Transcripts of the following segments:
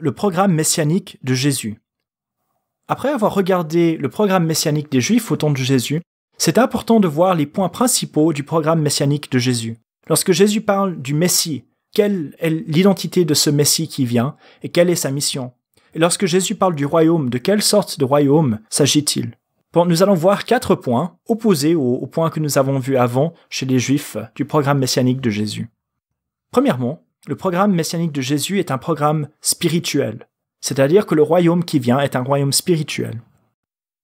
le programme messianique de Jésus. Après avoir regardé le programme messianique des Juifs au temps de Jésus, c'est important de voir les points principaux du programme messianique de Jésus. Lorsque Jésus parle du Messie, quelle est l'identité de ce Messie qui vient et quelle est sa mission Et lorsque Jésus parle du royaume, de quelle sorte de royaume s'agit-il Nous allons voir quatre points opposés aux, aux points que nous avons vus avant chez les Juifs du programme messianique de Jésus. Premièrement, le programme messianique de Jésus est un programme spirituel, c'est-à-dire que le royaume qui vient est un royaume spirituel.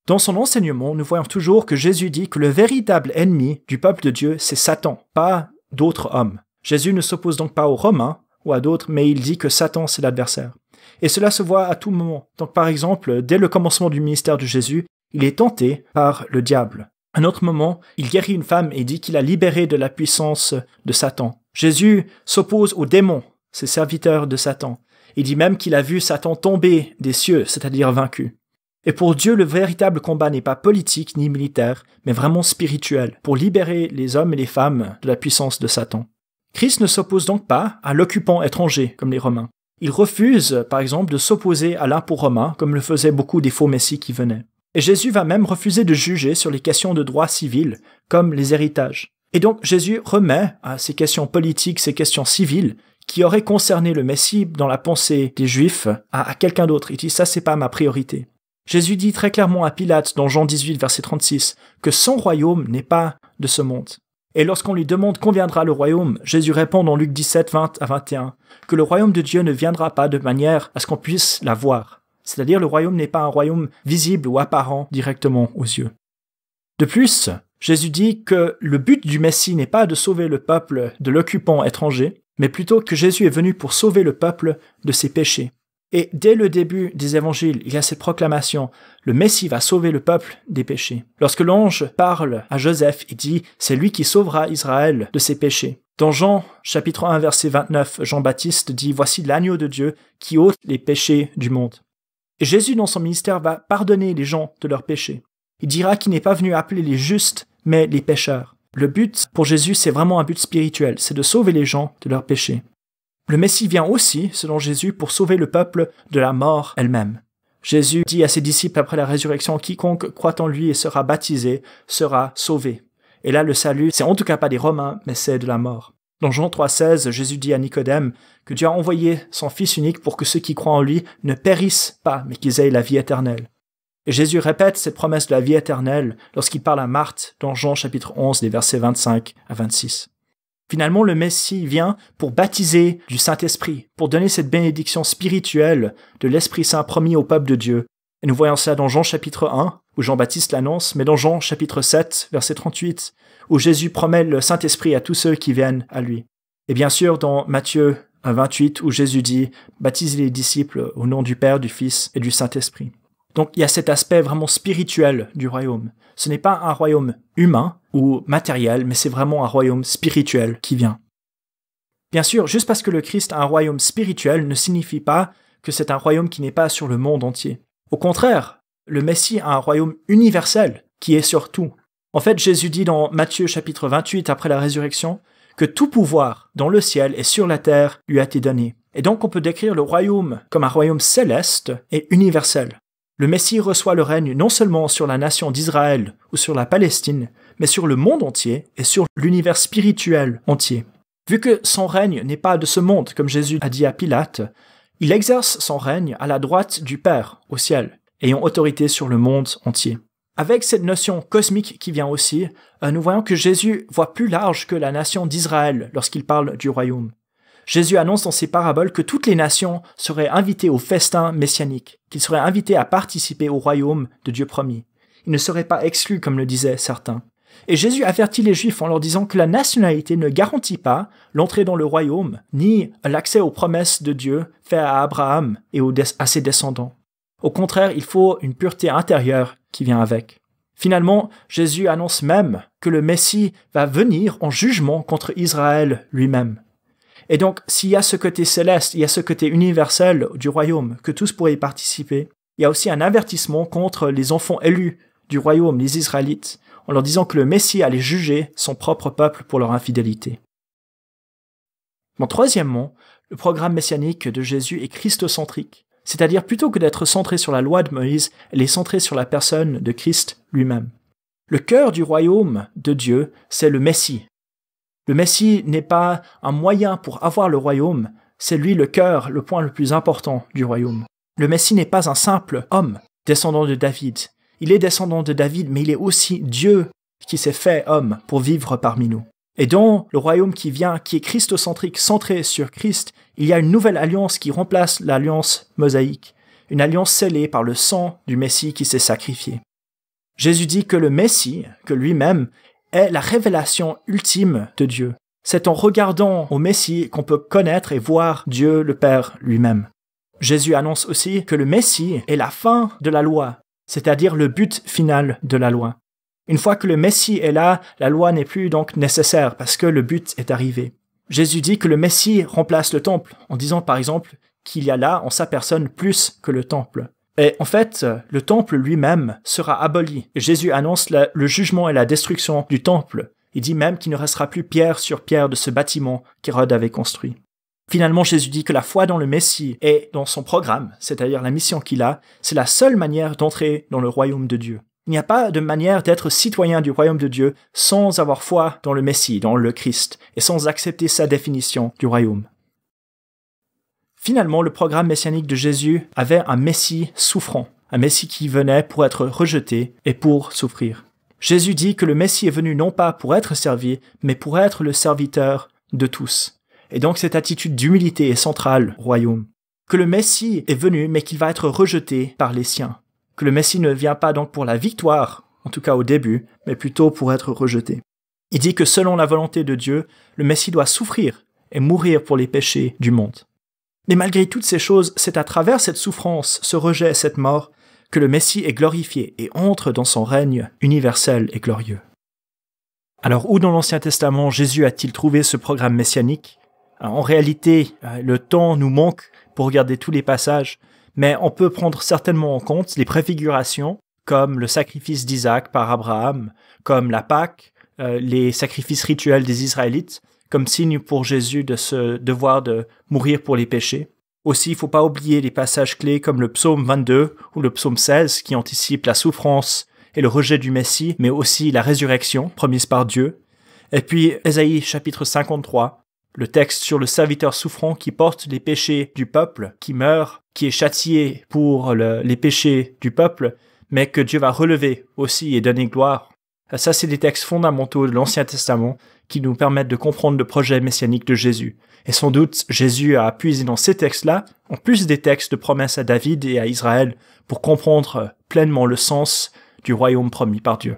Dans son enseignement, nous voyons toujours que Jésus dit que le véritable ennemi du peuple de Dieu, c'est Satan, pas d'autres hommes. Jésus ne s'oppose donc pas aux Romains ou à d'autres, mais il dit que Satan, c'est l'adversaire. Et cela se voit à tout moment. Donc par exemple, dès le commencement du ministère de Jésus, il est tenté par le diable. À un autre moment, il guérit une femme et dit qu'il a libéré de la puissance de Satan. Jésus s'oppose aux démons, ses serviteurs de Satan. Il dit même qu'il a vu Satan tomber des cieux, c'est-à-dire vaincu. Et pour Dieu, le véritable combat n'est pas politique ni militaire, mais vraiment spirituel, pour libérer les hommes et les femmes de la puissance de Satan. Christ ne s'oppose donc pas à l'occupant étranger, comme les Romains. Il refuse, par exemple, de s'opposer à l'impôt romain, comme le faisaient beaucoup des faux messies qui venaient. Et Jésus va même refuser de juger sur les questions de droit civil, comme les héritages. Et donc Jésus remet à ces questions politiques, ces questions civiles, qui auraient concerné le Messie dans la pensée des Juifs, à, quelqu'un d'autre. Il dit ça c'est pas ma priorité. Jésus dit très clairement à Pilate dans Jean 18 verset 36 que son royaume n'est pas de ce monde. Et lorsqu'on lui demande quand viendra le royaume, Jésus répond dans Luc 17 20 à 21 que le royaume de Dieu ne viendra pas de manière à ce qu'on puisse la voir. C'est-à-dire le royaume n'est pas un royaume visible ou apparent directement aux yeux. De plus, Jésus dit que le but du Messie n'est pas de sauver le peuple de l'occupant étranger, mais plutôt que Jésus est venu pour sauver le peuple de ses péchés. Et dès le début des évangiles, il y a cette proclamation, le Messie va sauver le peuple des péchés. Lorsque l'ange parle à Joseph, il dit, c'est lui qui sauvera Israël de ses péchés. Dans Jean chapitre 1 verset 29, Jean-Baptiste dit, Voici l'agneau de Dieu qui ôte les péchés du monde. Jésus dans son ministère va pardonner les gens de leurs péchés. Il dira qu'il n'est pas venu appeler les justes, mais les pécheurs. Le but pour Jésus, c'est vraiment un but spirituel, c'est de sauver les gens de leurs péchés. Le Messie vient aussi, selon Jésus, pour sauver le peuple de la mort elle-même. Jésus dit à ses disciples après la résurrection, quiconque croit en lui et sera baptisé sera sauvé. Et là, le salut, c'est en tout cas pas des Romains, mais c'est de la mort. Dans Jean 3,16, Jésus dit à Nicodème que Dieu a envoyé son Fils unique pour que ceux qui croient en lui ne périssent pas, mais qu'ils aient la vie éternelle. Jésus répète cette promesse de la vie éternelle lorsqu'il parle à Marthe dans Jean chapitre 11 des versets 25 à 26. Finalement, le Messie vient pour baptiser du Saint-Esprit, pour donner cette bénédiction spirituelle de l'Esprit Saint promis au peuple de Dieu. Et nous voyons cela dans Jean chapitre 1, où Jean-Baptiste l'annonce, mais dans Jean chapitre 7, verset 38, où Jésus promet le Saint-Esprit à tous ceux qui viennent à lui. Et bien sûr, dans Matthieu 28, où Jésus dit, baptisez les disciples au nom du Père, du Fils et du Saint-Esprit. Donc il y a cet aspect vraiment spirituel du royaume. Ce n'est pas un royaume humain ou matériel, mais c'est vraiment un royaume spirituel qui vient. Bien sûr, juste parce que le Christ a un royaume spirituel ne signifie pas que c'est un royaume qui n'est pas sur le monde entier. Au contraire, le Messie a un royaume universel qui est sur tout. En fait, Jésus dit dans Matthieu chapitre 28 après la résurrection que tout pouvoir dans le ciel et sur la terre lui a été donné. Et donc on peut décrire le royaume comme un royaume céleste et universel le Messie reçoit le règne non seulement sur la nation d'Israël ou sur la Palestine, mais sur le monde entier et sur l'univers spirituel entier. Vu que son règne n'est pas de ce monde, comme Jésus a dit à Pilate, il exerce son règne à la droite du Père au ciel, ayant autorité sur le monde entier. Avec cette notion cosmique qui vient aussi, euh, nous voyons que Jésus voit plus large que la nation d'Israël lorsqu'il parle du royaume. Jésus annonce dans ses paraboles que toutes les nations seraient invitées au festin messianique, qu'ils seraient invités à participer au royaume de Dieu promis. Ils ne seraient pas exclus, comme le disaient certains. Et Jésus avertit les Juifs en leur disant que la nationalité ne garantit pas l'entrée dans le royaume, ni l'accès aux promesses de Dieu faites à Abraham et à ses descendants. Au contraire, il faut une pureté intérieure qui vient avec. Finalement, Jésus annonce même que le Messie va venir en jugement contre Israël lui-même. Et donc, s'il y a ce côté céleste, il y a ce côté universel du royaume, que tous pourraient y participer, il y a aussi un avertissement contre les enfants élus du royaume, les Israélites, en leur disant que le Messie allait juger son propre peuple pour leur infidélité. Bon, troisièmement, le programme messianique de Jésus est christocentrique, c'est-à-dire plutôt que d'être centré sur la loi de Moïse, elle est centrée sur la personne de Christ lui-même. Le cœur du royaume de Dieu, c'est le Messie, le Messie n'est pas un moyen pour avoir le royaume, c'est lui le cœur, le point le plus important du royaume. Le Messie n'est pas un simple homme descendant de David. Il est descendant de David, mais il est aussi Dieu qui s'est fait homme pour vivre parmi nous. Et dans le royaume qui vient, qui est christocentrique, centré sur Christ, il y a une nouvelle alliance qui remplace l'alliance mosaïque, une alliance scellée par le sang du Messie qui s'est sacrifié. Jésus dit que le Messie, que lui-même, est la révélation ultime de Dieu. C'est en regardant au Messie qu'on peut connaître et voir Dieu le Père lui-même. Jésus annonce aussi que le Messie est la fin de la loi, c'est-à-dire le but final de la loi. Une fois que le Messie est là, la loi n'est plus donc nécessaire parce que le but est arrivé. Jésus dit que le Messie remplace le temple en disant par exemple qu'il y a là en sa personne plus que le temple. Et en fait, le temple lui-même sera aboli. Jésus annonce le jugement et la destruction du temple. Il dit même qu'il ne restera plus pierre sur pierre de ce bâtiment qu'Hérode avait construit. Finalement, Jésus dit que la foi dans le Messie et dans son programme, c'est-à-dire la mission qu'il a, c'est la seule manière d'entrer dans le royaume de Dieu. Il n'y a pas de manière d'être citoyen du royaume de Dieu sans avoir foi dans le Messie, dans le Christ, et sans accepter sa définition du royaume. Finalement, le programme messianique de Jésus avait un Messie souffrant, un Messie qui venait pour être rejeté et pour souffrir. Jésus dit que le Messie est venu non pas pour être servi, mais pour être le serviteur de tous. Et donc cette attitude d'humilité est centrale au royaume. Que le Messie est venu, mais qu'il va être rejeté par les siens. Que le Messie ne vient pas donc pour la victoire, en tout cas au début, mais plutôt pour être rejeté. Il dit que selon la volonté de Dieu, le Messie doit souffrir et mourir pour les péchés du monde. Mais malgré toutes ces choses, c'est à travers cette souffrance, ce rejet, cette mort, que le Messie est glorifié et entre dans son règne universel et glorieux. Alors où dans l'Ancien Testament Jésus a-t-il trouvé ce programme messianique En réalité, euh, le temps nous manque pour regarder tous les passages, mais on peut prendre certainement en compte les préfigurations, comme le sacrifice d'Isaac par Abraham, comme la Pâque, euh, les sacrifices rituels des Israélites, comme signe pour Jésus de ce devoir de mourir pour les péchés. Aussi, il ne faut pas oublier les passages clés comme le psaume 22 ou le psaume 16 qui anticipent la souffrance et le rejet du Messie, mais aussi la résurrection promise par Dieu. Et puis Ésaïe chapitre 53, le texte sur le serviteur souffrant qui porte les péchés du peuple, qui meurt, qui est châtié pour les péchés du peuple, mais que Dieu va relever aussi et donner gloire. Ça, c'est des textes fondamentaux de l'Ancien Testament qui nous permettent de comprendre le projet messianique de Jésus. Et sans doute, Jésus a puisé dans ces textes-là, en plus des textes de promesses à David et à Israël, pour comprendre pleinement le sens du royaume promis par Dieu.